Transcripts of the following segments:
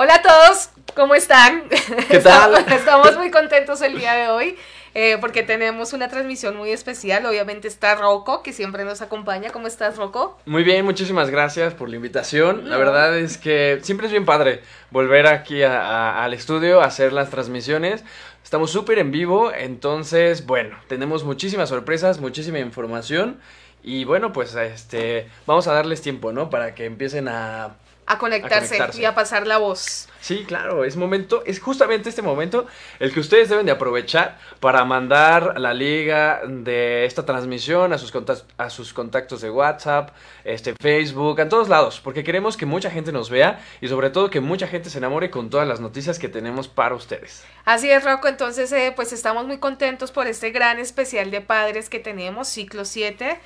Hola a todos, ¿cómo están? Estamos, muy contentos el día de hoy. Eh, porque tenemos una transmisión muy especial. Obviamente está Rocco, que siempre nos acompaña. ¿Cómo estás, Rocco? Muy bien, muchísimas gracias por la invitación. La verdad es que siempre es bien padre volver aquí al estudio, a hacer las transmisiones. Estamos súper en vivo, entonces, bueno, tenemos muchísimas sorpresas, muchísima información. Y bueno, pues este, vamos a darles tiempo, ¿no? Para que empiecen a a conectarse, y a pasar la voz. Sí, claro, es momento, es justamente este momento el que ustedes deben de aprovechar para mandar la liga de esta transmisión a sus, a sus contactos de WhatsApp, este Facebook, a todos lados, porque queremos que mucha gente nos vea y sobre todo que mucha gente se enamore con todas las noticias que tenemos para ustedes. Así es, Rocco, entonces eh, pues estamos muy contentos por este gran especial de padres que tenemos, ciclo 7.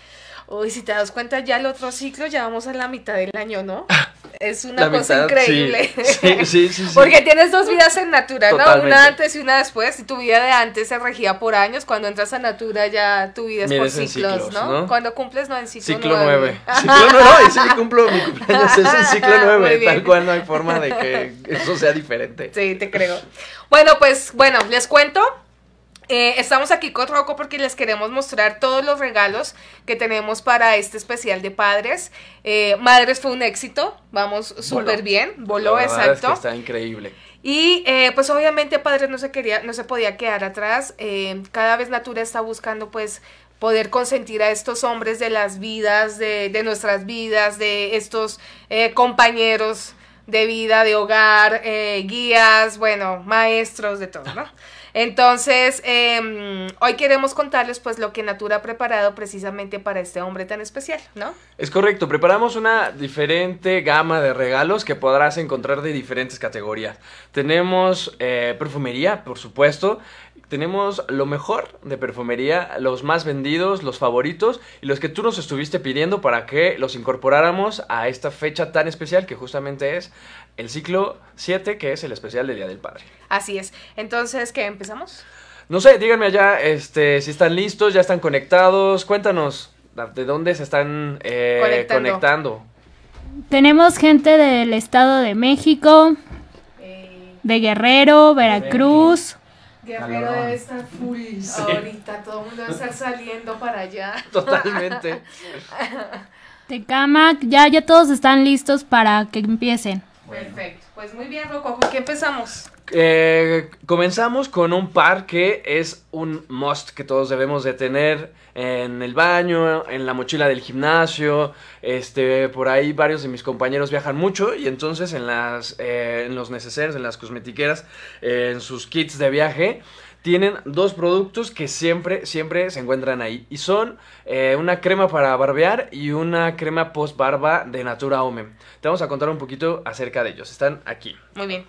Uy, si te das cuenta, ya el otro ciclo ya vamos a la mitad del año, ¿no? Es una cosa increíble. Sí, sí, sí, Porque tienes dos vidas en Natura, ¿no? Una antes y una después. Y tu vida de antes se regía por años. Cuando entras a Natura ya tu vida es por ciclos, ¿no? Cuando cumples, no, en ciclo, ciclo 9. 9. Ciclo 9, sí, cumplo, mi cumpleaños es en ciclo 9. Tal cual no hay forma de que eso sea diferente. Sí, te creo. Bueno, pues, bueno, les cuento. Eh, estamos aquí con Rocco porque les queremos mostrar todos los regalos que tenemos para este especial de padres. Eh, madres fue un éxito, vamos súper bien, voló, exacto. está increíble. Y eh, pues obviamente padres no se quería, no se podía quedar atrás. cada vez Natura está buscando pues poder consentir a estos hombres de las vidas, de, de nuestras vidas, de estos compañeros de vida, de hogar, guías, bueno, maestros, de todo, ¿no? Entonces, em, hoy queremos contarles pues lo que Natura ha preparado precisamente para este hombre tan especial, ¿no? Es correcto, preparamos una diferente gama de regalos que podrás encontrar de diferentes categorías. Tenemos eh, perfumería, por supuesto, tenemos lo mejor de perfumería, los más vendidos, los favoritos y los que tú nos estuviste pidiendo para que los incorporáramos a esta fecha tan especial que justamente es el ciclo 7, que es el especial del Día del Padre. Así es. Entonces, ¿qué empezamos? No sé, díganme allá este, si están listos, ya están conectados. Cuéntanos de dónde se están eh, conectando. Tenemos gente del Estado de México, de Guerrero, Veracruz. Guerrero debe estar full ahorita, todo el mundo debe estar saliendo para allá. Totalmente. Tecamac, ya, ya todos están listos para que empiecen. Perfecto. Pues muy bien, Rocco. qué empezamos? Eh, comenzamos con un par que es un must que todos debemos de tener en el baño, en la mochila del gimnasio. Este, por ahí varios de mis compañeros viajan mucho y entonces en las, eh, en los neceseres, en las cosmetiqueras, eh, en sus kits de viaje tienen dos productos que siempre, siempre se encuentran ahí. Y son eh, una crema para barbear y una crema post barba de Natura Home. Te vamos a contar un poquito acerca de ellos. Están aquí. Muy bien.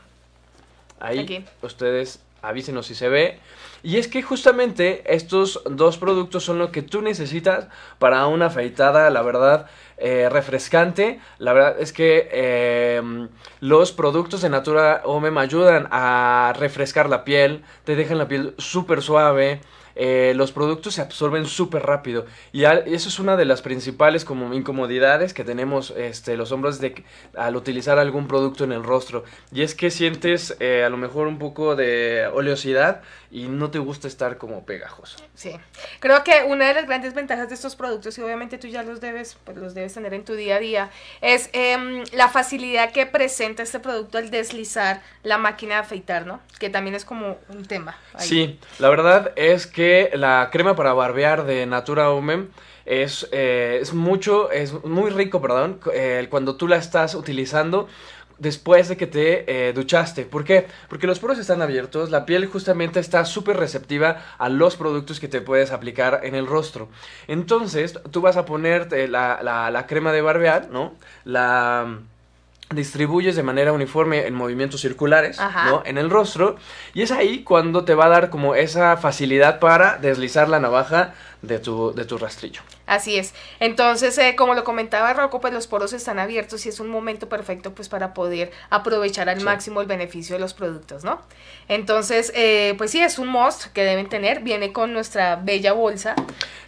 Ahí ustedes avísenos si se ve. Y es que justamente estos dos productos son lo que tú necesitas para una afeitada, la verdad, eh, refrescante. La verdad es que em, los productos de Natura Home me ayudan a refrescar la piel, te dejan la piel súper suave. Eh, los productos se absorben súper rápido y eso es una de las principales como incomodidades que tenemos este, los hombros de, al utilizar algún producto en el rostro y es que sientes eh, a lo mejor un poco de oleosidad y no te gusta estar como pegajoso. Sí. Creo que una de las grandes ventajas de estos productos, y obviamente tú ya los debes, pues los debes tener en tu día a día, es em, la facilidad que presenta este producto al deslizar la máquina de afeitar, ¿no? Que también es como un tema. Sí, la verdad es que la crema para barbear de Natura Omen es, eh, es mucho, es muy rico, perdón, eh, cuando tú la estás utilizando después de que te eh, duchaste. ¿Por qué? Porque los poros están abiertos, la piel justamente está súper receptiva a los productos que te puedes aplicar en el rostro. Entonces, tú vas a ponerte eh, la, crema de barbear, ¿no? La mm, distribuyes de manera uniforme en movimientos circulares, ¿no? En el rostro. Y es ahí cuando te va a dar como esa facilidad para deslizar la navaja de tu, de tu rastrillo. Así es. Entonces, eh, como lo comentaba Rocco, pues los poros están abiertos y es un momento perfecto pues para poder aprovechar al máximo el beneficio de los productos, ¿no? Entonces, eh, pues sí, es un must que deben tener. Viene con nuestra bella bolsa.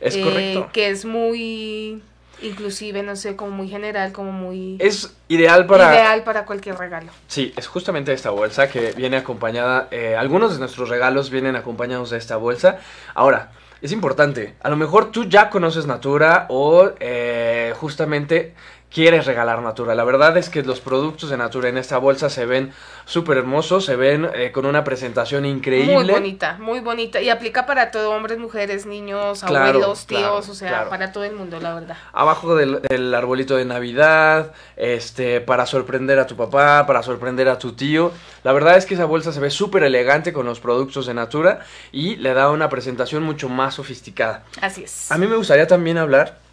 Es eh, correcto. Que es muy Inclusive, no sé, como muy general, como muy... Es ideal para... Ideal para cualquier regalo. Sí, es justamente esta bolsa que viene acompañada... Eh, algunos de nuestros regalos vienen acompañados de esta bolsa. Ahora, es importante. A lo mejor tú ya conoces Natura o eh, justamente quieres regalar Natura. La verdad es que los productos de Natura en esta bolsa se ven súper hermosos, se ven eh, con una presentación increíble. Muy bonita, muy bonita. Y aplica para todo, hombres, mujeres, niños, abuelos, tíos, o sea, para todo el mundo, la verdad. Abajo del, arbolito de Navidad, este, para sorprender a tu papá, para sorprender a tu tío. La verdad es que esa bolsa se ve súper elegante con los productos de Natura y le da una presentación mucho más sofisticada. Así es. A mí me gustaría también hablar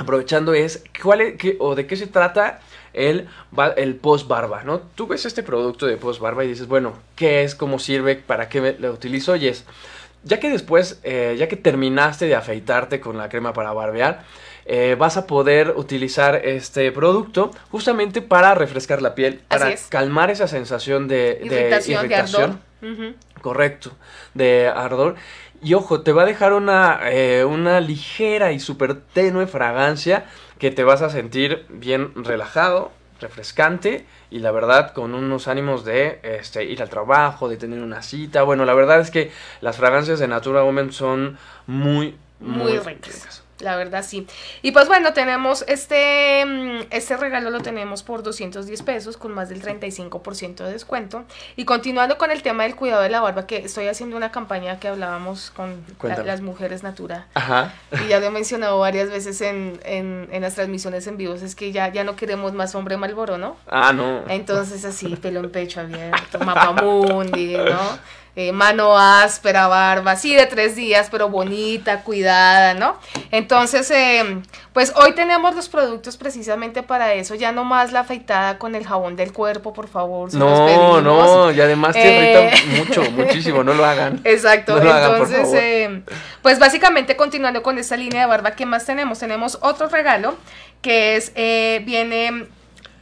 aprovechando es, ¿cuál es, o de qué se trata el, el post barba, ¿no? Tú ves este producto de post barba y dices, bueno, ¿qué es? ¿Cómo sirve? ¿Para qué lo utilizo? Y es, ya que después, eh, ya que terminaste de afeitarte con la crema para barbear, eh, vas a poder utilizar este producto justamente para refrescar la piel, para calmar esa sensación de irritación. De ardor. Correcto, de ardor. Y ojo, te va a dejar una, eh, una ligera y súper tenue fragancia que te vas a sentir bien relajado, refrescante y la verdad con unos ánimos de este, ir al trabajo, de tener una cita. Bueno, la verdad es que las fragancias de Natura Women son muy, muy, ricas. La verdad sí. Y pues bueno, tenemos este, mm, este regalo lo tenemos por 210 pesos con más del 35% de descuento. Y continuando con el tema del cuidado de la barba, que estoy haciendo una campaña que hablábamos con las mujeres natura. Ajá. Y ya lo he mencionado varias veces en, en, las transmisiones en vivos, es que ya, ya no queremos más hombre malboro, ¿no? Ah, no. Entonces así, pelo en pecho abierto, mundi ¿no? Eh, mano áspera, barba, sí de tres días, pero bonita, cuidada, ¿no? Entonces, em, pues hoy tenemos los productos precisamente para eso, ya no más la afeitada con el jabón del cuerpo, por favor. no, no, y además eh... mucho, muchísimo, no lo hagan. Exacto, entonces, em, pues básicamente continuando con esta línea de barba, ¿qué más tenemos? Tenemos otro regalo que es, eh, viene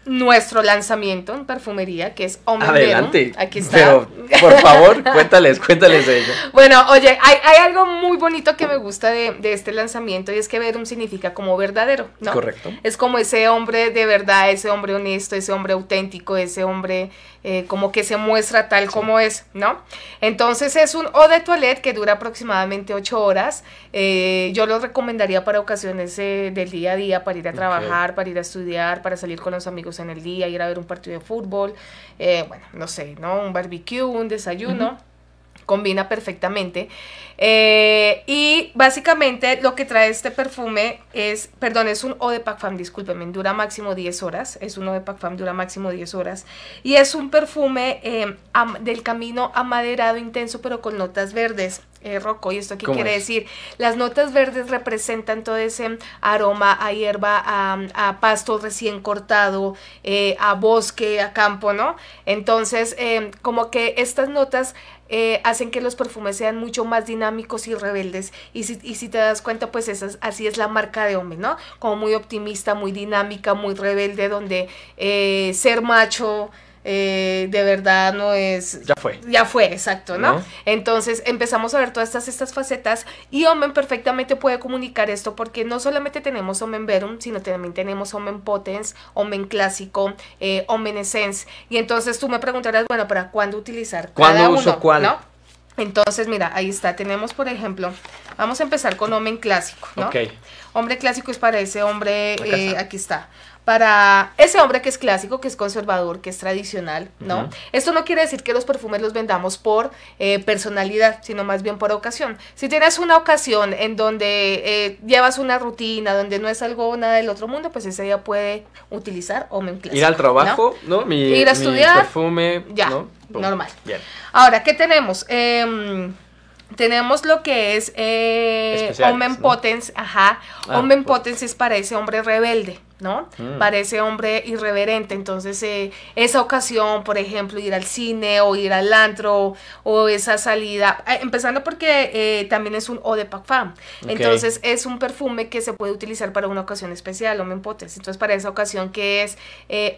nuestro lanzamiento en perfumería, que es Hombre. Adelante. Aquí está. Pero, por favor, cuéntales, cuéntales de Bueno, oye, hay, algo muy bonito que me gusta de, de, este lanzamiento y es que Verum significa como verdadero, ¿no? Correcto. Es como ese hombre de verdad, ese hombre honesto, ese hombre auténtico, ese hombre eh, como que se muestra tal como es, ¿no? Entonces es un o de toilette que dura aproximadamente 8 horas. Eh, yo lo recomendaría para ocasiones eh, del día a día, para ir a trabajar, para ir a estudiar, para salir con los amigos en el día, ir a ver un partido de fútbol, bueno, no sé, ¿no? Un barbecue, un desayuno combina perfectamente. Eh, y básicamente lo que trae este perfume es, perdón, es un eau de Pac discúlpenme, dura máximo 10 horas, es un eau de Pac dura máximo 10 horas. Y es un perfume em, del camino amaderado intenso, pero con notas verdes. Eh, Rocco, ¿y esto qué quiere decir? Las notas verdes representan todo ese aroma a hierba, a, pasto recién cortado, eh, a bosque, a campo, ¿no? Entonces, em, como que estas notas eh, hacen que los perfumes sean mucho más dinámicos y rebeldes. Y si, te das cuenta, pues esa, así es la marca de hombre, ¿no? Como muy optimista, muy dinámica, muy rebelde, donde eh, ser macho eh, de verdad no es... Ya fue. Ya fue, exacto, ¿no? Entonces empezamos a ver todas estas, estas facetas y Omen perfectamente puede comunicar esto porque no solamente tenemos Omen Verum, sino también tenemos Omen Potens, Omen Clásico, eh, Essence. Y entonces tú me preguntarás, bueno, ¿para cuándo utilizar? ¿Cuándo uso uno, ¿no? Entonces, mira, ahí está. Tenemos, por ejemplo, vamos a empezar con Omen Clásico, ¿no? Ok. Hombre Clásico es para ese hombre, eh, aquí está para ese hombre que es clásico, que es conservador, que es tradicional, ¿no? Esto no quiere decir que los perfumes los vendamos por eh, personalidad, sino más bien por ocasión. Si tienes una ocasión en donde eh, llevas una rutina, donde no es algo nada del otro mundo, pues ese día puede utilizar o clásico. Ir al trabajo, ¿no? Ir a estudiar. Mi perfume, ya, normal. Bien. Ahora, ¿qué tenemos? Em, tenemos lo que es eh, Omen Potens, ajá. Ah, Omen Potens es para ese hombre rebelde, ¿no? Mm. Para ese hombre irreverente. Entonces, eh, esa ocasión, por ejemplo, ir al cine o ir al antro o esa salida, eh, empezando porque eh, también es un O de Pac Fam. Entonces, es un perfume que se puede utilizar para una ocasión especial, Omen Potens. Entonces, para esa ocasión que es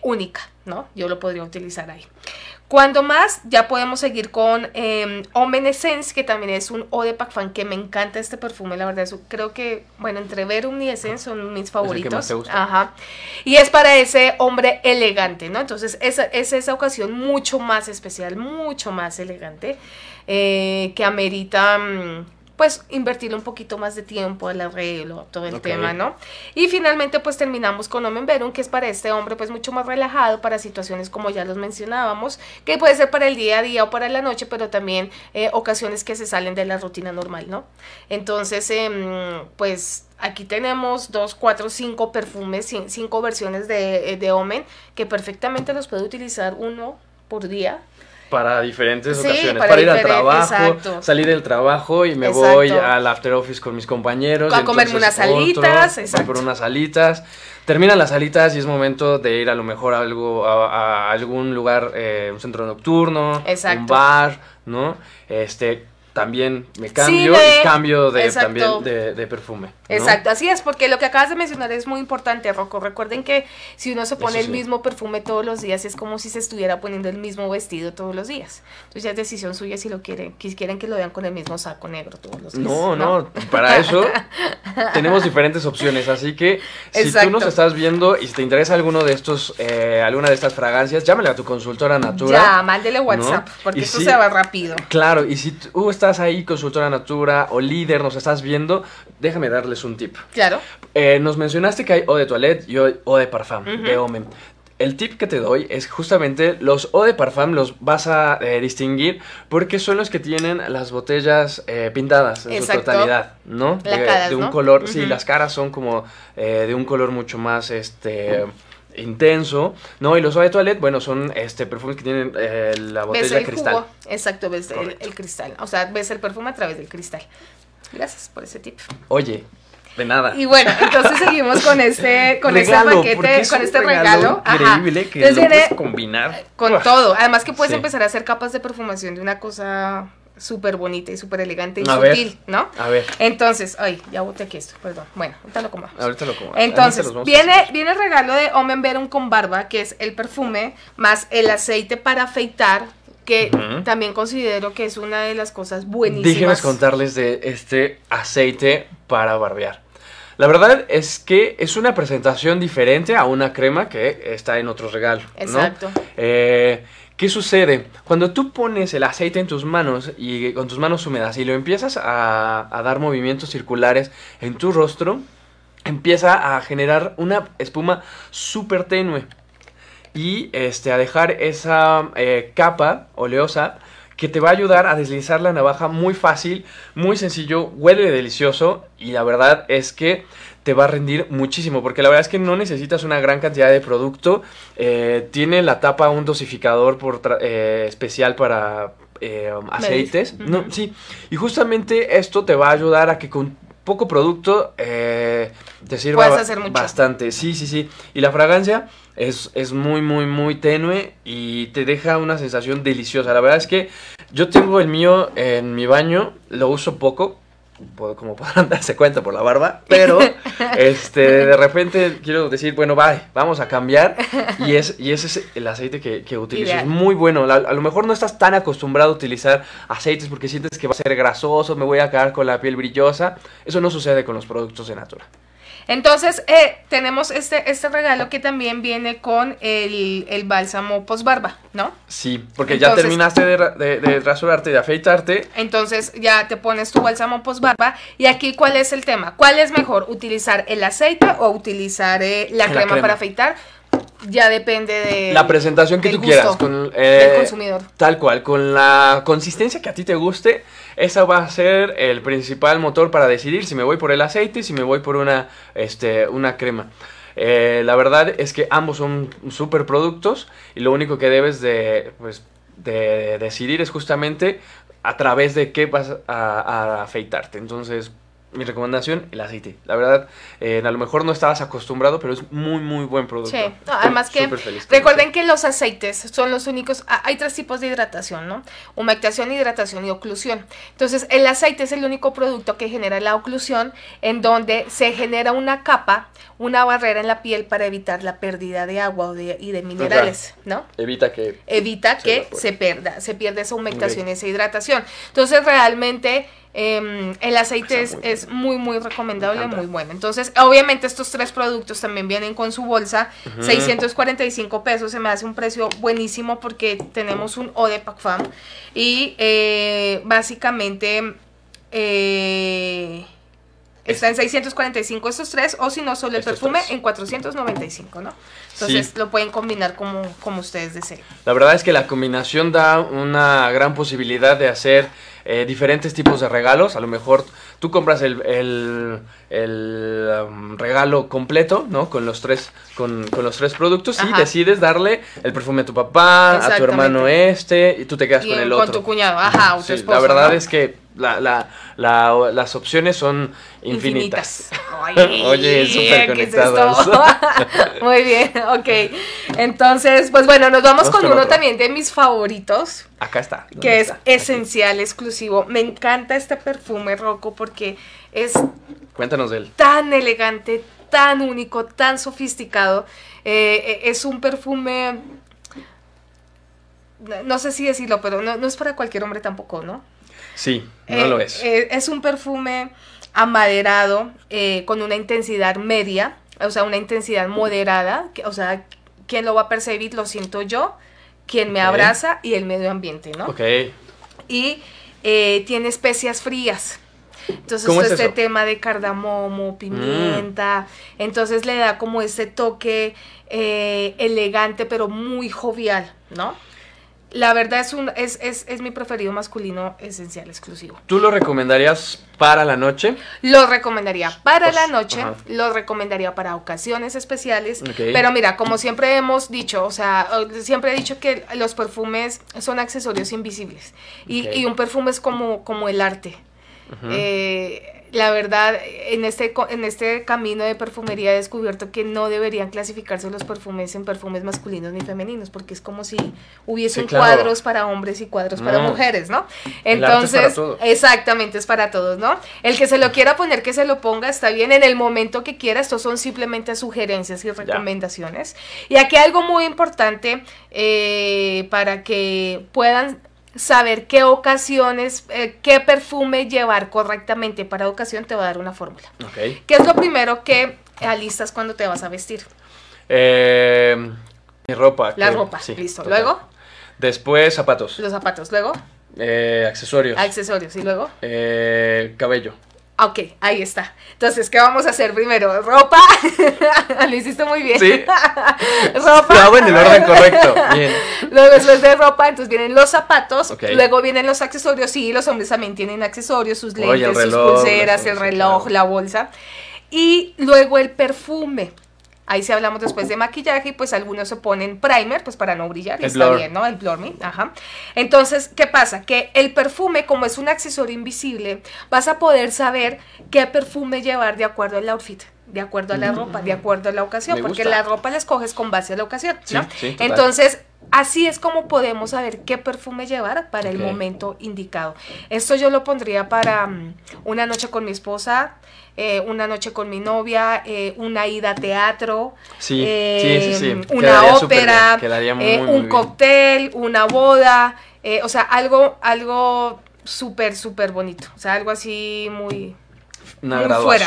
única, ¿no? Yo lo podría utilizar ahí. Cuando más, ya podemos seguir con eh, em, Omen que también es un Eau de Pac Fan, que me encanta este perfume, la verdad. Creo que, bueno, entre Verum y Essence son mis favoritos. Ajá. Y es para ese hombre elegante, ¿no? Entonces, esa, es esa ocasión mucho más especial, mucho más elegante, eh, que amerita. Mm, pues invertirle un poquito más de tiempo al arreglo, todo el tema, ¿no? Y finalmente pues terminamos con Omen Verum, que es para este hombre pues mucho más relajado para situaciones como ya los mencionábamos, que puede ser para el día a día o para la noche, pero también eh, ocasiones que se salen de la rutina normal, ¿no? Entonces, em, pues aquí tenemos dos, cuatro, cinco perfumes, cinco versiones de, eh, de Omen que perfectamente los puede utilizar uno por día para diferentes ocasiones, para, ir al trabajo, salir del trabajo y me voy al after office con mis compañeros. A comerme unas salitas, exacto. Voy por unas salitas. Terminan las salitas y es momento de ir a lo mejor a, algo, a, algún lugar, eh, un centro nocturno, un bar, ¿no? Este, también me cambio y cambio de, también de perfume. Exacto, así es, porque lo que acabas de mencionar es muy importante, Rocco. Recuerden que si uno se pone el mismo perfume todos los días, es como si se estuviera poniendo el mismo vestido todos los días. Entonces ya es decisión suya si lo quieren, si quieren que lo vean con el mismo saco negro todos los días. No, no, para eso tenemos diferentes opciones, así que si tú nos estás viendo y si te interesa alguno de estos, eh, alguna de estas fragancias, llámale a tu consultora Natura. Ya, mándele WhatsApp, porque esto se va rápido. Claro, y si tú estás ahí, consultora Natura o líder, nos estás viendo, déjame darles un tip. Claro. Eh, nos mencionaste que hay eau de toilette y eau de parfum, de homem. El tip que te doy es justamente los eau de parfum los vas a eh, distinguir porque son los que tienen las botellas eh, pintadas en su totalidad, ¿no? de un color, sí, las caras son como de un color mucho más este. intenso, ¿no? Y los eau de toilette, bueno, son este perfumes que tienen la botella ves el cristal. Exacto, ves el, cristal. O sea, ves el perfume a través del cristal. Gracias por ese tip. Oye, de nada. Y bueno, entonces seguimos con este, con este paquete, con este regalo. Increíble que puedes combinar. Con todo. Además que puedes empezar a hacer capas de perfumación de una cosa súper bonita y súper elegante y sutil, ¿no? A ver. Entonces, ay, ya boté aquí esto, perdón. Bueno, ahorita lo como. Ahorita lo como. Entonces, viene, viene el regalo de Omen Verum con barba, que es el perfume más el aceite para afeitar que también considero que es una de las cosas buenísimas. Déjenme contarles de este aceite para barbear. La verdad es que es una presentación diferente a una crema que está en otro regalo. Exacto. Eh, ¿Qué sucede? Cuando tú pones el aceite en tus manos y con tus manos húmedas y lo empiezas a, a dar movimientos circulares en tu rostro, empieza a generar una espuma súper tenue y este, a dejar esa eh, capa oleosa que te va a ayudar a deslizar la navaja muy fácil, muy sencillo, huele delicioso y la verdad es que te va a rendir muchísimo porque la verdad es que no necesitas una gran cantidad de producto, eh, tiene la tapa un dosificador por eh, especial para aceites, no, sí, y justamente esto te va a ayudar a que con poco producto eh, te sirva bastante. Sí, sí, sí. Y la fragancia es, es muy, muy, muy tenue y te deja una sensación deliciosa. La verdad es que yo tengo el mío en mi baño, lo uso poco, como podrán darse cuenta por la barba, pero este, de repente quiero decir, bueno, va, vamos a cambiar. Y, es, y ese es el aceite que, que utilizo. Es muy bueno. A, a, lo mejor no estás tan acostumbrado a utilizar aceites porque sientes que va a ser grasoso, me voy a quedar con la piel brillosa. Eso no sucede con los productos de Natura. Entonces, eh, tenemos este, este regalo que también viene con el, bálsamo bálsamo barba, ¿no? Sí, porque ya terminaste de, rasurarte, de afeitarte. Entonces, ya te pones tu bálsamo post barba. Y aquí, ¿cuál es el tema? ¿Cuál es mejor, utilizar el aceite o utilizar eh, la, crema para afeitar? ya depende de la presentación que tú quieras con eh, consumidor. Tal cual, con la consistencia que a ti te guste, esa va a ser el principal motor para decidir si me voy por el aceite, si me voy por una este una crema. Eh, la verdad es que ambos son super productos y lo único que debes de, pues, de decidir es justamente a través de qué vas a, a afeitarte. Entonces, mi recomendación, el aceite. La verdad, eh, a lo mejor no estabas acostumbrado, pero es muy, muy buen producto. Sí, además que recuerden que los aceites son los únicos, ah, hay tres tipos de hidratación, ¿no? Humectación, hidratación y oclusión. Entonces, el aceite es el único producto que genera la oclusión, en donde se genera una capa, una barrera en la piel para evitar la pérdida de agua y de minerales, ¿no? Evita que... Evita se que se pierda, se pierde esa humectación, y esa hidratación. Entonces, realmente Em, el aceite pues es, muy, muy recomendable, muy bueno. Entonces, obviamente estos tres productos también vienen con su bolsa. 645 pesos, se me hace un precio buenísimo porque tenemos un O de PacFam. Y eh, básicamente... Eh, está en 645 estos tres, o si no, solo el perfume en 495, ¿no? Entonces lo pueden combinar como, como ustedes deseen. La verdad es que la combinación da una gran posibilidad de hacer eh, diferentes tipos de regalos. A lo mejor tú compras el, el, um, regalo completo, ¿no? Con los tres, con, los tres productos y decides darle el perfume a tu papá, a tu hermano este, y tú te quedas con el otro. Con tu cuñado. Ajá, o tu La verdad es que las opciones son infinitas. Oye, súper Muy bien, ok. Entonces, pues bueno, nos vamos, con, uno también de mis favoritos. Acá está. Que es esencial, exclusivo. Me encanta este perfume, Rocco, porque es... Cuéntanos de él. Tan elegante, tan único, tan sofisticado. Eh, eh, es un perfume no sé si decirlo, pero no, es para cualquier hombre tampoco, ¿no? Sí, no eh, lo es. Eh, es un perfume amaderado eh, con una intensidad media, o sea, una intensidad moderada, que, o sea, quien lo va a percibir lo siento yo, quien me abraza y el medio ambiente, ¿no? Ok. Y tiene especias frías. Entonces, este tema de cardamomo, mm. pimienta, entonces le da como ese toque elegante, pero muy jovial, ¿no? La verdad es, un, es, es, es, mi preferido masculino esencial exclusivo. ¿Tú lo recomendarías para la noche? Lo recomendaría para pues, la noche, lo recomendaría para ocasiones especiales. Pero mira, como siempre hemos dicho, o sea, siempre he dicho que los perfumes son accesorios invisibles. Y, y un perfume es como, como el arte la verdad, en este, en este camino de perfumería he descubierto que no deberían clasificarse los perfumes en perfumes masculinos ni femeninos, porque es como si hubiesen cuadros para hombres y cuadros para mm. mujeres, ¿no? Entonces, exactamente, es para todos, ¿no? El que se lo quiera poner, que se lo ponga, está bien en el momento que quiera, estos son simplemente sugerencias y recomendaciones. Y aquí algo muy importante eh, para que puedan saber qué ocasiones, eh, qué perfume llevar correctamente para ocasión, te va a dar una fórmula. ¿Qué es lo primero que alistas cuando te vas a vestir? Eh, mi ropa. La ropa, listo. Luego. Después zapatos. Los zapatos, luego. Eh, accesorios. Accesorios, y luego. Eh, cabello. Ok, ahí está. Entonces, ¿qué vamos a hacer primero? ¿Ropa? Lo hiciste muy bien. Sí. ¿Ropa? Lo en el orden correcto. Bien. Luego, después de ropa, entonces vienen los zapatos. Luego vienen los accesorios. Sí, los hombres también tienen accesorios, sus lentes, sus pulseras, el reloj, la bolsa. Y luego el perfume. Ahí sí hablamos después de maquillaje y pues algunos se ponen primer, pues para no brillar, está bien, ¿no? El blurming, ¿eh? ajá. Entonces, ¿qué pasa? Que el perfume, como es un accesorio invisible, vas a poder saber qué perfume llevar de acuerdo al outfit de acuerdo a la mm. ropa, de acuerdo a la ocasión, porque la ropa la escoges con base a la ocasión, ¿no? Entonces, Así es como podemos saber qué perfume llevar para el momento indicado. Esto yo lo pondría para mm, una noche con mi esposa, eh, una noche con mi novia, eh, una ida a teatro, eh, una ópera, un cóctel, una boda, o sea, algo, algo súper, súper bonito. O sea, algo así muy... Una Fuera.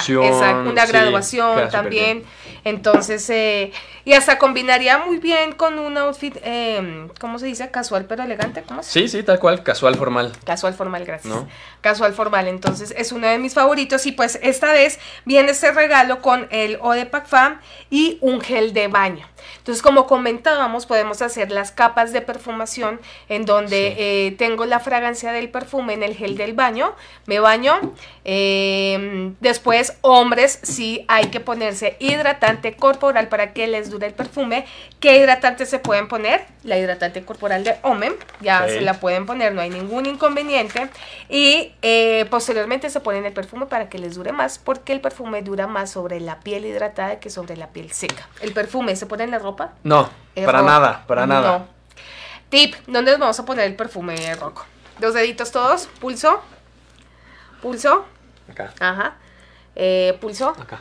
una graduación también. Entonces, eh, y hasta combinaría muy bien con un outfit, eh, ¿cómo se dice? Casual pero elegante, ¿cómo se Sí, sí, tal cual, casual formal. Casual formal, gracias. Casual formal, entonces es uno de mis favoritos y pues esta vez viene este regalo con el O de Fam y un gel de baño. Entonces, como comentábamos, podemos hacer las capas de perfumación en donde eh, tengo la fragancia del perfume en el gel del baño, me baño. después, hombres, sí hay que ponerse hidratante corporal para que les dure el perfume. ¿Qué hidratante se pueden poner? La hidratante corporal de Omen, ya se la pueden poner, no hay ningún inconveniente. Y eh, posteriormente se ponen el perfume para que les dure más, porque el perfume dura más sobre la piel hidratada que sobre la piel seca. ¿El perfume se pone en la ropa? No, para nada, para nada. Tip, ¿dónde vamos a poner el perfume, rojo Dos deditos todos, pulso, pulso. Acá. Ajá. Eh, pulso. Acá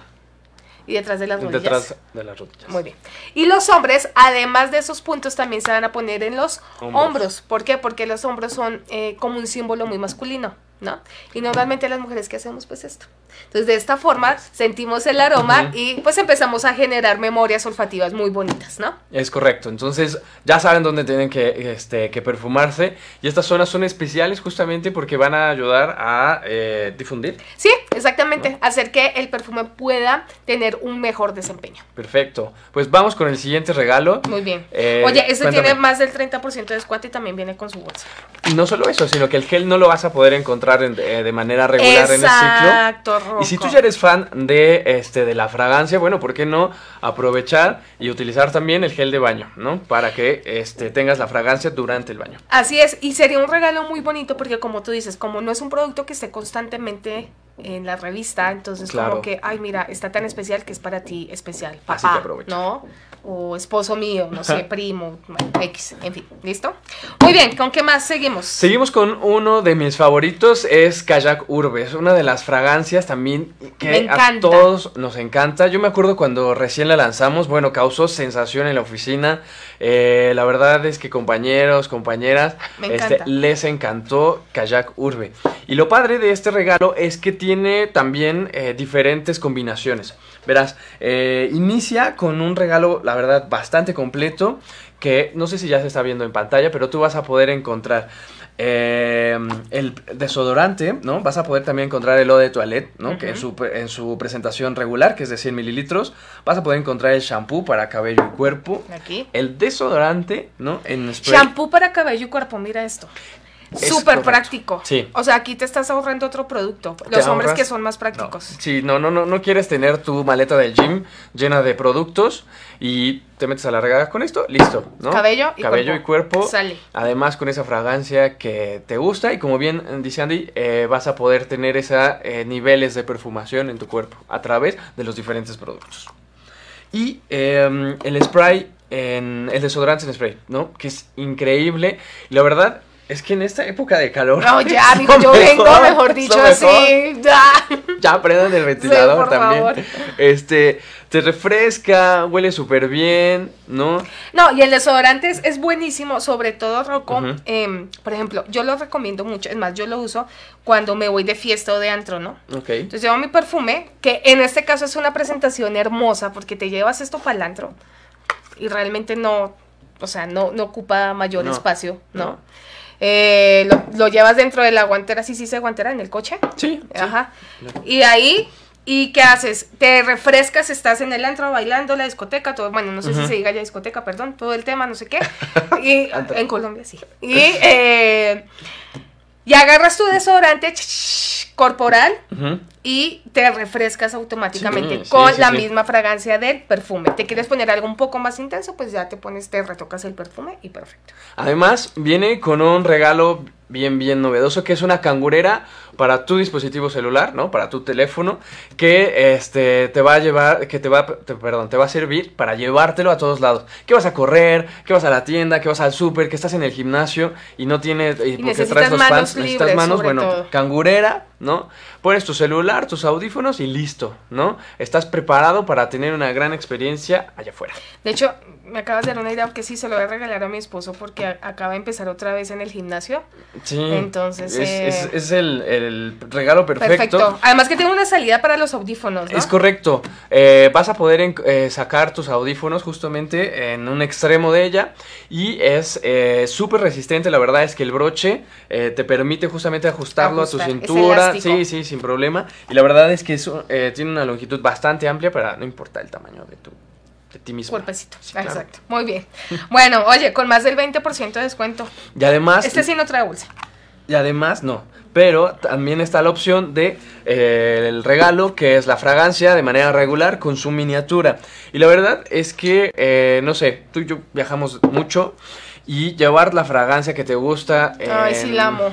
y detrás de las rodillas. Detrás de las rodillas. Muy bien. Y los hombres, además de esos puntos, también se van a poner en los hombros. ¿Por qué? Porque los hombros son eh, como un símbolo muy masculino. ¿no? Y normalmente las mujeres que hacemos pues esto. Entonces de esta forma sentimos el aroma y pues empezamos a generar memorias olfativas muy bonitas, ¿no? Es correcto, entonces ya saben dónde tienen que, este, perfumarse y estas zonas son especiales justamente porque van a ayudar a eh, difundir. Sí, exactamente, hacer que el perfume pueda tener un mejor desempeño. Perfecto, pues vamos con el siguiente regalo. Muy bien. Eh, Oye, este tiene más del 30% de descuento y también viene con su bolsa. Y no solo eso, sino que el gel no lo vas a poder encontrar eh, de manera regular en el ciclo. Y si tú ya eres fan de, este, de la fragancia, bueno, ¿por qué no aprovechar y utilizar también el gel de baño, ¿no? Para que este, tengas la fragancia durante el baño. Así es, y sería un regalo muy bonito porque como tú dices, como no es un producto que esté constantemente en la revista, entonces claro. como que, ay, mira, está tan especial que es para ti especial. Papá, Así que ¿no? o esposo mío, no sé, primo, X, en fin, ¿listo? Muy bien, ¿con qué más seguimos? Seguimos con uno de mis favoritos, es Kayak Urbe, es una de las fragancias también que a todos nos encanta. Yo me acuerdo cuando recién la lanzamos, bueno, causó sensación en la oficina, eh, la verdad es que compañeros, compañeras, este, les encantó Kayak Urbe. Y lo padre de este regalo es que tiene también eh, diferentes combinaciones. Verás, eh, inicia con un regalo, la verdad, bastante completo que no sé si ya se está viendo en pantalla, pero tú vas a poder encontrar eh, el desodorante, ¿no? Vas a poder también encontrar el eau de toilette, ¿no? Que en su, en su, presentación regular, que es de 100 mililitros, vas a poder encontrar el shampoo para cabello y cuerpo. Aquí. El desodorante, ¿no? En spray. Shampoo para cabello y cuerpo, mira esto. Súper práctico. Sí. O sea, aquí te estás ahorrando otro producto. Los hombres que son más prácticos. Sí, no, no, no, no quieres tener tu maleta del gym llena de productos y te metes a la con esto, listo, ¿no? Cabello y Cabello y cuerpo. Sale. Además, con esa fragancia que te gusta y como bien dice Andy, eh, vas a poder tener esos eh, niveles de perfumación en tu cuerpo a través de los diferentes productos. Y em, el spray en el desodorante en spray, ¿no? Que es increíble. La verdad, es que en esta época de calor. No, ya, yo vengo, mejor dicho, así. Ya, prendan el ventilador también. Este, te refresca, huele súper bien, ¿no? No, y el desodorante es, buenísimo, sobre todo, Rocco. Em, por ejemplo, yo lo recomiendo mucho, es más, yo lo uso cuando me voy de fiesta o de antro, ¿no? Ok. Entonces llevo mi perfume, que en este caso es una presentación hermosa, porque te llevas esto para el antro y realmente no, o sea, no, no ocupa mayor espacio, ¿no? no eh, lo, llevas dentro de la guantera, sí, sí, se guantera en el coche. Sí. Ajá. Y ahí, ¿y qué haces? Te refrescas, estás en el antro bailando, la discoteca, todo, bueno, no sé si se diga ya discoteca, perdón, todo el tema, no sé qué. Y en Colombia sí. Y, eh, y agarras tu desodorante, corporal y te refrescas automáticamente con la misma fragancia del perfume. ¿Te quieres poner algo un poco más intenso? Pues ya te pones, te retocas el perfume y perfecto. Además, viene con un regalo bien, bien novedoso que es una cangurera para tu dispositivo celular, ¿no? Para tu teléfono, que este, te va a llevar, que te va, perdón, te va a servir para llevártelo a todos lados. Que vas a correr, que vas a la tienda, que vas al súper, que estás en el gimnasio y no tienes, y, y porque traes los manos pants, manos, bueno, cangurera ¿no? Pones tu celular, tus audífonos y listo, ¿no? Estás preparado para tener una gran experiencia allá afuera. De hecho, me acabas de dar una idea que sí se lo voy a regalar a mi esposo porque acaba de empezar otra vez en el gimnasio. Sí. Entonces. Es, eh, el, regalo perfecto. Además que tiene una salida para los audífonos. Es correcto. Eh, vas a poder eh, sacar tus audífonos justamente en un extremo de ella y es súper resistente. La verdad es que el broche te permite justamente ajustarlo a tu cintura. Sí, sí, sin problema. Y la verdad es que eso tiene una longitud bastante amplia, para no importa el tamaño de tu de ti mismo. Exacto. Muy bien. Bueno, oye, con más del 20% de descuento. Y además. Este sí no trae bolsa. Y además, no. Pero también está la opción de eh, el regalo, que es la fragancia de manera regular con su miniatura. Y la verdad es que, eh, no sé, tú y yo viajamos mucho y llevar la fragancia que te gusta. Ay, sí, la amo.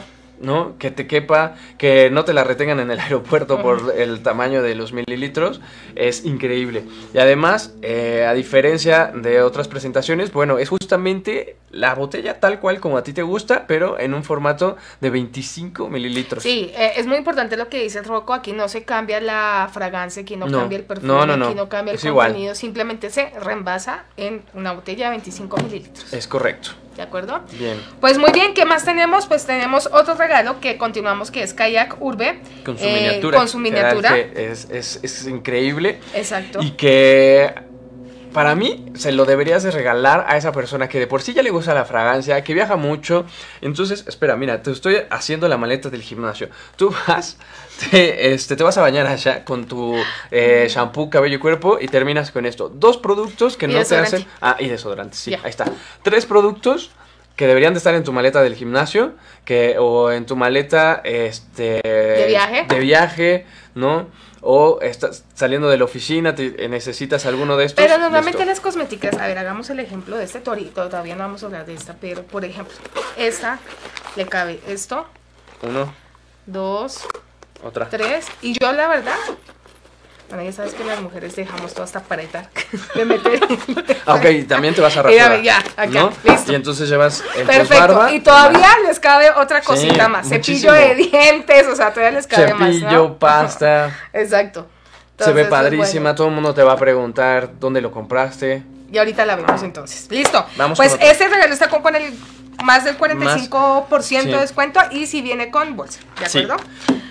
¿no? Que te quepa, que no te la retengan en el aeropuerto por el tamaño de los mililitros, es increíble. Y además, eh, a diferencia de otras presentaciones, bueno, es justamente la botella tal cual como a ti te gusta, pero en un formato de 25 mililitros. Sí, eh, es muy importante lo que dice el Rocco, aquí no se cambia la fragancia, aquí no, cambia el perfume, aquí no cambia el contenido, simplemente se reembasa en una botella de 25 mililitros. Es correcto. ¿De acuerdo? Bien. Pues muy bien, ¿qué más tenemos? Pues tenemos otro regalo que continuamos, que es Kayak Urbe. Con su eh, miniatura. Con su miniatura. es, es increíble. Exacto. Y que para mí se lo deberías de regalar a esa persona que de por sí ya le gusta la fragancia, que viaja mucho. Entonces, espera, mira, te estoy haciendo la maleta del gimnasio. Tú vas, te, este, te vas a bañar allá con tu eh, shampoo, cabello y cuerpo y terminas con esto. Dos productos que no te hacen... Ah, y desodorante, sí, ahí está. Tres productos que deberían de estar en tu maleta del gimnasio, que, o en tu maleta este, de viaje. De viaje, ¿no? o estás saliendo de la oficina, necesitas alguno de estos. Pero normalmente las cosméticas, a ver, hagamos el ejemplo de este torito, todavía no vamos a hablar de esta, pero por ejemplo, esta le cabe esto. Uno. Dos. Otra. Tres. Y yo la verdad, bueno, ya sabes que las mujeres dejamos todo hasta para De meter. Ah, ok, también te vas a rasurar. ya, acá, listo. Y entonces llevas el Perfecto. y todavía les cabe otra cosita más. Cepillo de dientes, o sea, todavía les cabe más. Cepillo, pasta. Exacto. Se ve pues, padrísima, todo el mundo te va a preguntar dónde lo compraste. Y ahorita la vemos ah. entonces. Listo. Vamos pues este regalo está con el más del 45% de descuento y si viene con bolsa, ¿de acuerdo?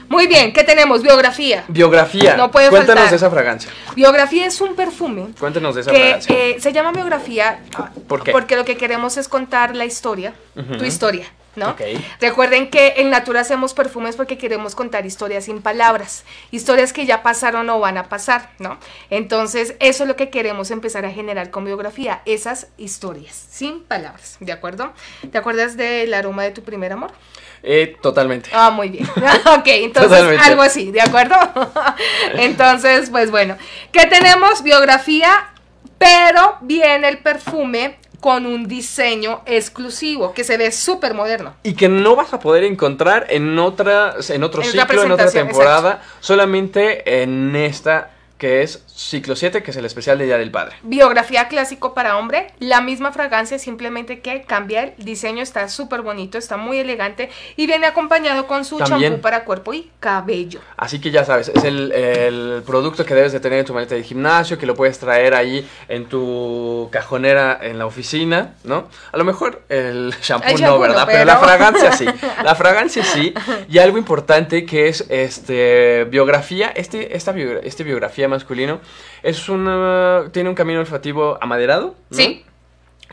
Muy bien, ¿qué tenemos? Biografía. Biografía. No puede Cuéntanos de esa fragancia. Biografía es un perfume. Cuéntanos de esa fragancia. Eh, se llama biografía ¿Por qué? porque lo que queremos es contar la historia, tu historia. ¿no? Recuerden que en Natura hacemos perfumes porque queremos contar historias sin palabras, historias que ya pasaron o van a pasar, ¿no? Entonces, eso es lo que queremos empezar a generar con biografía, esas historias sin palabras, ¿de acuerdo? ¿Te acuerdas del aroma de tu primer amor? Eh, totalmente. Ah, muy bien. ok, entonces algo así, ¿de acuerdo? entonces, pues bueno, ¿qué tenemos? Biografía, pero viene el perfume con un diseño exclusivo que se ve súper moderno. Y que no vas a poder encontrar en, otra, en otro ciclo, en otra temporada, solamente en esta que es ciclo 7, que es el especial de Día del Padre. Biografía clásico para hombre, la misma fragancia, simplemente que cambiar el diseño, está súper bonito, está muy elegante y viene acompañado con su champú para cuerpo y cabello. Así que ya sabes, es el, producto que debes de tener en tu maleta de gimnasio, que lo puedes traer ahí en tu cajonera en la oficina, ¿no? A lo mejor el champú no, ¿verdad? pero... la fragancia sí, la fragancia sí. Y algo importante que es este biografía, este, esta, este biografía masculino, es un Tiene un camino olfativo amaderado. Sí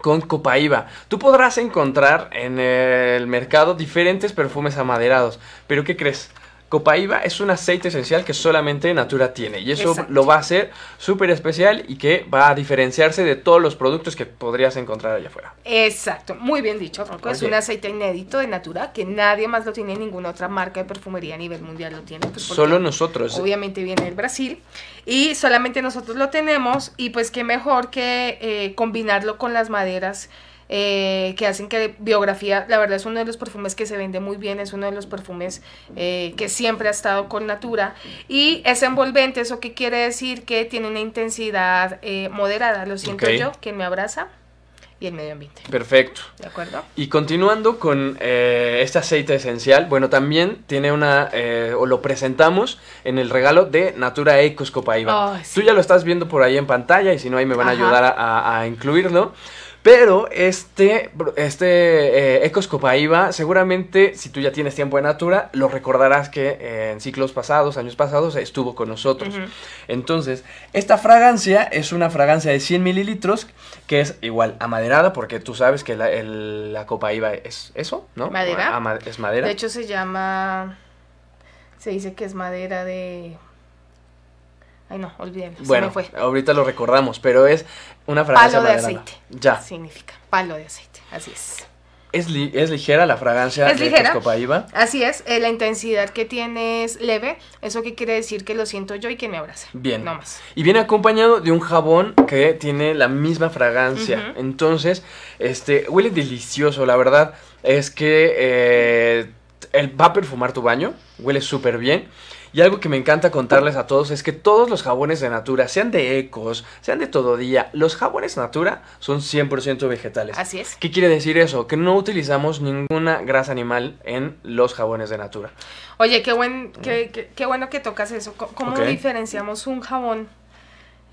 con Copaiba. Tú podrás encontrar en el mercado diferentes perfumes amaderados, pero ¿qué crees? Copaiba es un aceite esencial que solamente Natura tiene y eso lo va a hacer súper especial y que va a diferenciarse de todos los productos que podrías encontrar allá afuera. Exacto, muy bien dicho, Franco. Es un aceite inédito de Natura que nadie más lo tiene, ninguna otra marca de perfumería a nivel mundial lo tiene. Pues, Solo nosotros. Obviamente viene del Brasil y solamente nosotros lo tenemos y pues qué mejor que eh, combinarlo con las maderas eh, que hacen que biografía, la verdad es uno de los perfumes que se vende muy bien, es uno de los perfumes eh, que siempre ha estado con Natura y es envolvente, eso que quiere decir que tiene una intensidad eh, moderada, lo siento yo, quien me abraza y el medio ambiente. Perfecto. ¿De acuerdo? Y continuando con este aceite esencial, bueno, también tiene una, o lo presentamos en el regalo de Natura Ecoscopa Tú ya lo estás viendo por ahí en pantalla y si no, ahí me van a ayudar a incluirlo. Pero este, este eh, Ecos seguramente si tú ya tienes tiempo de Natura, lo recordarás que en ciclos pasados, años pasados, estuvo con nosotros. Entonces, esta fragancia es una fragancia de 100 mililitros, que es igual amaderada, porque tú sabes que la, el, la es eso, ¿no? Madera. es madera. De hecho, se llama... Se dice que es madera de Ay, no, olvídenlo. Bueno, se me fue. ahorita lo recordamos, pero es una fragancia. Palo de aceite. Ya. Significa palo de aceite, así es. Es, ligera la fragancia es de ligera. Así es, eh, la intensidad que tiene es leve. Eso que quiere decir que lo siento yo y que me abraza. Bien. No más. Y viene acompañado de un jabón que tiene la misma fragancia. Entonces, este, huele delicioso. La verdad es que él eh, va a perfumar tu baño. Huele súper bien. Y algo que me encanta contarles a todos es que todos los jabones de Natura, sean de Ecos, sean de todo día, los jabones Natura son 100% vegetales. Así es. ¿Qué quiere decir eso? Que no utilizamos ninguna grasa animal en los jabones de Natura. Oye, qué, buen, qué, bueno que tocas eso. ¿Cómo diferenciamos un jabón?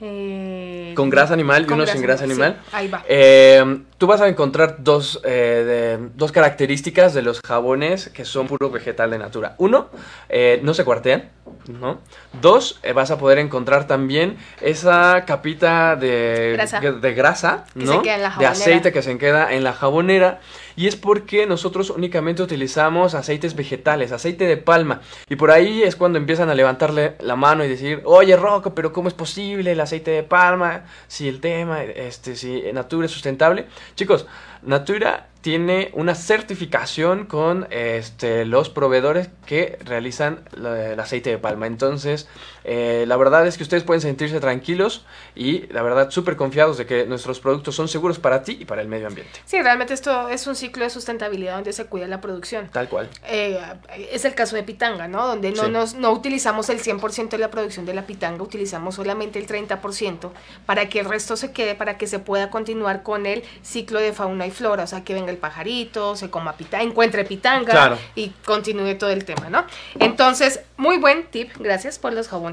Eh, con grasa animal y uno sin grasa animal. Eh, tú vas a encontrar eh, dos, características de los jabones que son puro vegetal de natura. Uno, no se cuartean. ¿no? Dos, vas a poder encontrar también esa capita de grasa, de, grasa, de aceite que se queda en la jabonera. Y es porque nosotros únicamente utilizamos aceites vegetales, aceite de palma. Y por ahí es cuando empiezan a levantarle la mano y decir, oye Rocco, pero ¿cómo es posible? aceite de palma, si el tema, este, si Natura es sustentable. Chicos, Natura tiene una certificación con este, los proveedores que realizan el aceite de palma. Entonces, eh, la verdad es que ustedes pueden sentirse tranquilos y la verdad súper confiados de que nuestros productos son seguros para ti y para el medio ambiente. Sí, realmente esto es un ciclo de sustentabilidad donde se cuida la producción. Tal cual. Eh, es el caso de Pitanga, ¿no? Donde no, nos, no utilizamos el 100% de la producción de la Pitanga, utilizamos solamente el 30% para que el resto se quede, para que se pueda continuar con el ciclo de fauna y flora, o sea, que venga el pajarito, se coma pitanga, encuentre pitanga y continúe todo el tema, ¿no? Entonces, muy buen tip, gracias por los jabones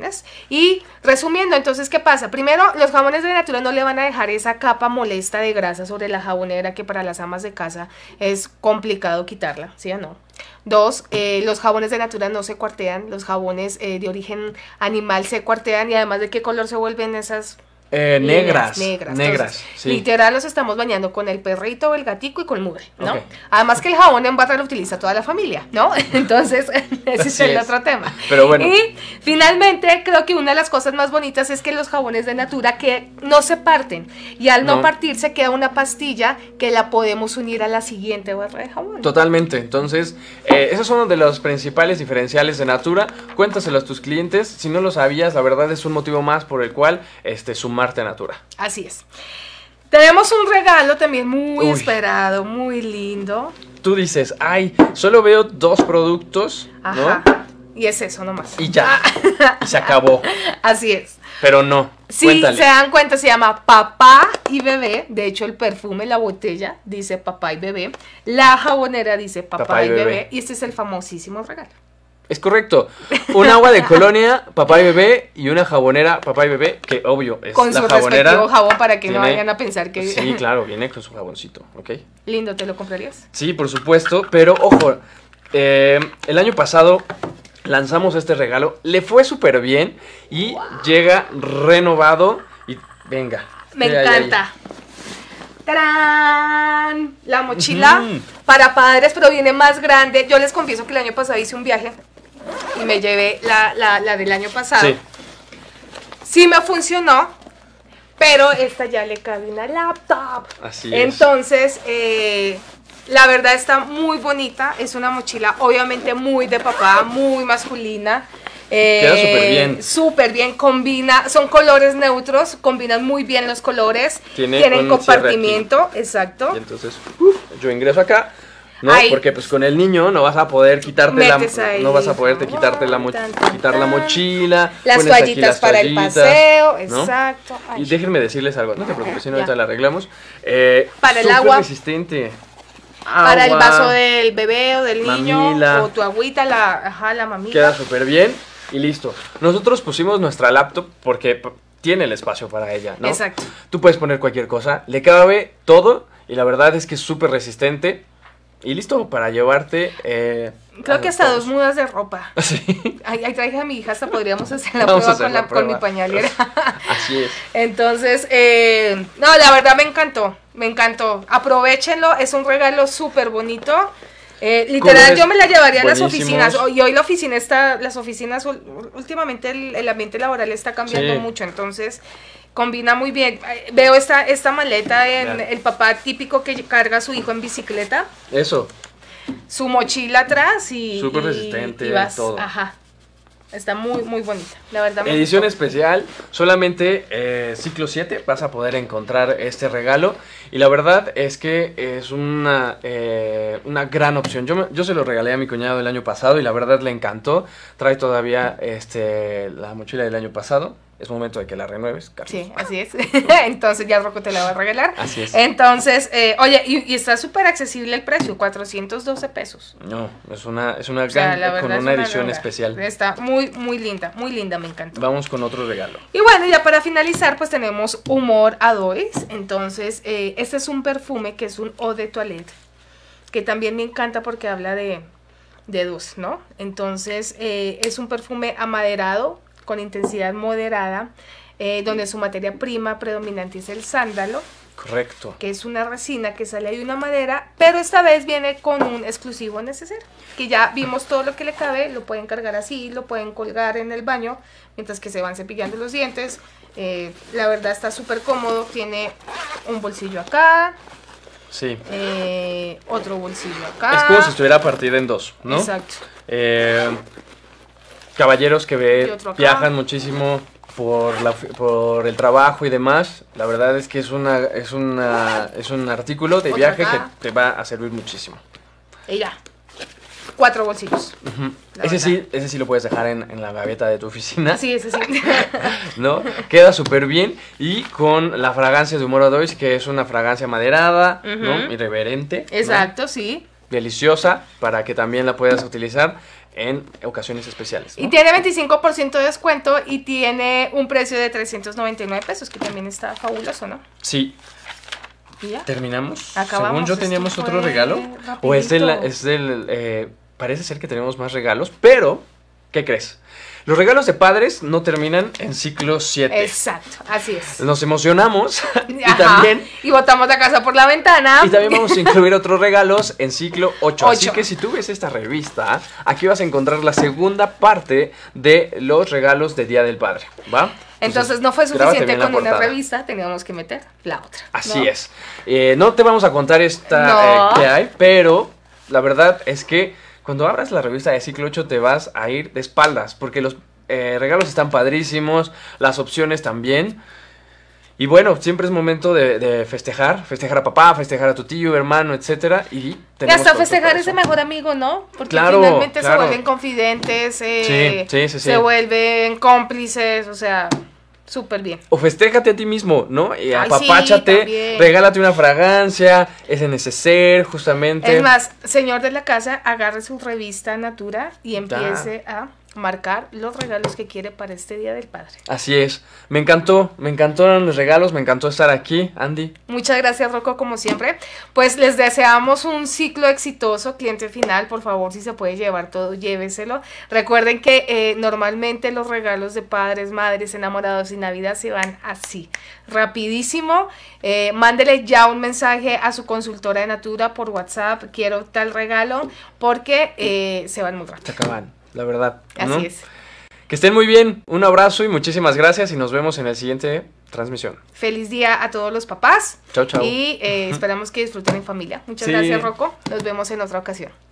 y resumiendo, entonces, ¿qué pasa? Primero, los jabones de Natura no le van a dejar esa capa molesta de grasa sobre la jabonera que para las amas de casa es complicado quitarla, ¿sí o no? Dos, eh, los jabones de Natura no se cuartean, los jabones eh, de origen animal se cuartean y además de qué color se vuelven esas eh, negras, negras. Negras. Literal los estamos bañando con el perrito, el gatico y con el mugre, ¿no? Además que el jabón en barra lo utiliza toda la familia, ¿no? Entonces, ese es el otro tema. Pero bueno. Y finalmente, creo que una de las cosas más bonitas es que los jabones de natura que no se parten. Y al no, partir partirse queda una pastilla que la podemos unir a la siguiente barra de jabón. Totalmente. Entonces, eh, esos son de los principales diferenciales de natura. cuéntaselo a tus clientes. Si no lo sabías, la verdad es un motivo más por el cual este, Marte Natura. Así es. Tenemos un regalo también muy esperado, muy lindo. Tú dices, ay, solo veo dos productos, Ajá. Y es eso nomás. Y ya. Ah. Y se acabó. Así es. Pero no. Sí, se dan cuenta, se llama Papá y Bebé. De hecho, el perfume, la botella, dice Papá y Bebé. La jabonera dice Papá, y, bebé. Y este es el famosísimo regalo. Es correcto. Un agua de colonia, papá y bebé, y una jabonera, papá y bebé, que obvio es con su respectivo jabón para que no vayan a pensar que. Sí, claro, viene con su jaboncito, ¿ok? Lindo, ¿te lo comprarías? Sí, por supuesto, pero ojo, eh, el año pasado lanzamos este regalo, le fue súper bien y llega renovado y venga. Me encanta. La mochila para padres, pero viene más grande. Yo les confieso que el año pasado hice un viaje y me llevé la, del año pasado. Sí. me funcionó, pero esta ya le cabe una laptop. Así Entonces, Eh, la verdad está muy bonita. Es una mochila obviamente muy de papá, muy masculina. Queda eh, súper bien. bien, combina, son colores neutros, combinan muy bien los colores, Tiene tienen compartimiento, exacto. entonces, yo ingreso acá, ¿no? Porque pues con el niño no vas a poder quitarte la no vas a poderte quitarte la quitar la ah. mochila, las toallitas para el paseo, exacto. Y déjenme decirles algo, no te preocupes, si no ahorita la arreglamos. Eh, para el agua resistente. para el vaso del bebé o del niño o tu agüita la ajá, la mamita. Queda súper bien y listo. Nosotros pusimos nuestra laptop porque tiene el espacio para ella, ¿no? Exacto. Tú puedes poner cualquier cosa, le cabe todo y la verdad es que es súper resistente. Y listo para llevarte. Eh, Creo que hasta dos mudas de ropa. Sí. traje a mi hija, hasta podríamos hacer la prueba, con, mi pañalera. Así es. Entonces, eh, no, la verdad me encantó. Me encantó. Aprovechenlo, es un regalo súper bonito. Eh, literal, yo me la llevaría a las oficinas. Y hoy la oficina está, las oficinas, últimamente el, ambiente laboral está cambiando mucho. Entonces, combina muy bien. Veo esta, esta maleta en el papá típico que carga a su hijo en bicicleta. Eso. Su mochila atrás y. Súper resistente y, todo. Ajá. Está muy, muy bonita, la verdad. Edición especial, solamente eh, ciclo 7 vas a poder encontrar este regalo. Y la verdad es que es una, eh, una gran opción. Yo, yo se lo regalé a mi cuñado el año pasado y la verdad le encantó. Trae todavía este, la mochila del año pasado es momento de que la renueves, Carlos. Sí, así es. Entonces ya Rocco te la va a regalar. Así es. Entonces, eh, oye, y, está súper accesible el precio, 412 pesos. No, es una, es una gran, con una, edición especial. Está muy, muy linda, muy linda, me encantó. Vamos con otro regalo. Y bueno, ya para finalizar, pues tenemos Humor a Dois. Entonces, eh, este es un perfume que es un eau de toilette, que también me encanta porque habla de, de dos, ¿no? Entonces, eh, es un perfume amaderado con intensidad moderada, eh, donde su materia prima predominante es el sándalo. Correcto. Que es una resina que sale de una madera, pero esta vez viene con un exclusivo neceser, que ya vimos todo lo que le cabe, lo pueden cargar así, lo pueden colgar en el baño, mientras que se van cepillando los dientes. Eh, la verdad está súper cómodo, tiene un bolsillo acá. Sí. Eh, otro bolsillo acá. Es como si estuviera partida en dos, ¿no? Exacto caballeros que viajan muchísimo por, el trabajo y demás. La verdad es que es, un artículo de viaje que te va a servir muchísimo. Y ya. Cuatro bolsillos. Ese sí, lo puedes dejar en, la gaveta de tu oficina. Sí, ese sí. ¿No? Queda súper bien. Y con la fragancia de Humoradois que es una fragancia maderada, Irreverente. Exacto, sí. Deliciosa, para que también la puedas utilizar en ocasiones especiales. Y tiene 25% de descuento y tiene un precio de 399 pesos, que también está fabuloso, ¿no? Sí. Terminamos. Acabamos. Según yo este teníamos otro regalo. O es del... Es del eh, parece ser que tenemos más regalos, pero... ¿Qué crees? Los regalos de padres no terminan en ciclo 7. Exacto, así es. Nos emocionamos y también... Y botamos la casa por la ventana. Y también vamos a incluir otros regalos en ciclo 8. Así que si tú ves esta revista, aquí vas a encontrar la segunda parte de los regalos de Día del Padre, ¿va? Entonces, no fue suficiente con una revista, teníamos que meter la otra. Así es. Eh, no te vamos a contar esta eh, que hay, pero la verdad es que cuando abras la revista de ciclo 8 te vas a ir de espaldas, porque los eh, regalos están padrísimos, las opciones también. Y bueno, siempre es momento de, festejar, festejar a papá, festejar a tu tío, hermano, etcétera. Y, hasta este festejar ese mejor amigo, ¿no? Porque claro, finalmente se vuelven confidentes, eh, se vuelven cómplices, o sea súper bien. O festéjate a ti mismo, ¿no? Y apapáchate, regálate una fragancia, es en justamente. Es más, señor de la casa, agarre su revista Natura y empiece a marcar los regalos que quiere para este Día del Padre. Así es. Me encantó, me encantaron los regalos, me encantó estar aquí, Andy. Muchas gracias, Rocco, como siempre. Pues les deseamos un ciclo exitoso, cliente final, por favor, si se puede llevar todo, lléveselo. Recuerden que eh, normalmente los regalos de padres, madres, enamorados y Navidad se van así, rapidísimo. Eh, mándele ya un mensaje a su consultora de Natura por WhatsApp, quiero tal regalo, porque eh, se van muy rápido. Se acaban la verdad. Así es. Que estén muy bien, un abrazo y muchísimas gracias y nos vemos en la siguiente transmisión. Feliz día a todos los papás. Chao, chao. Y eh, esperamos que disfruten en familia. Muchas gracias, Rocco. Nos vemos en otra ocasión.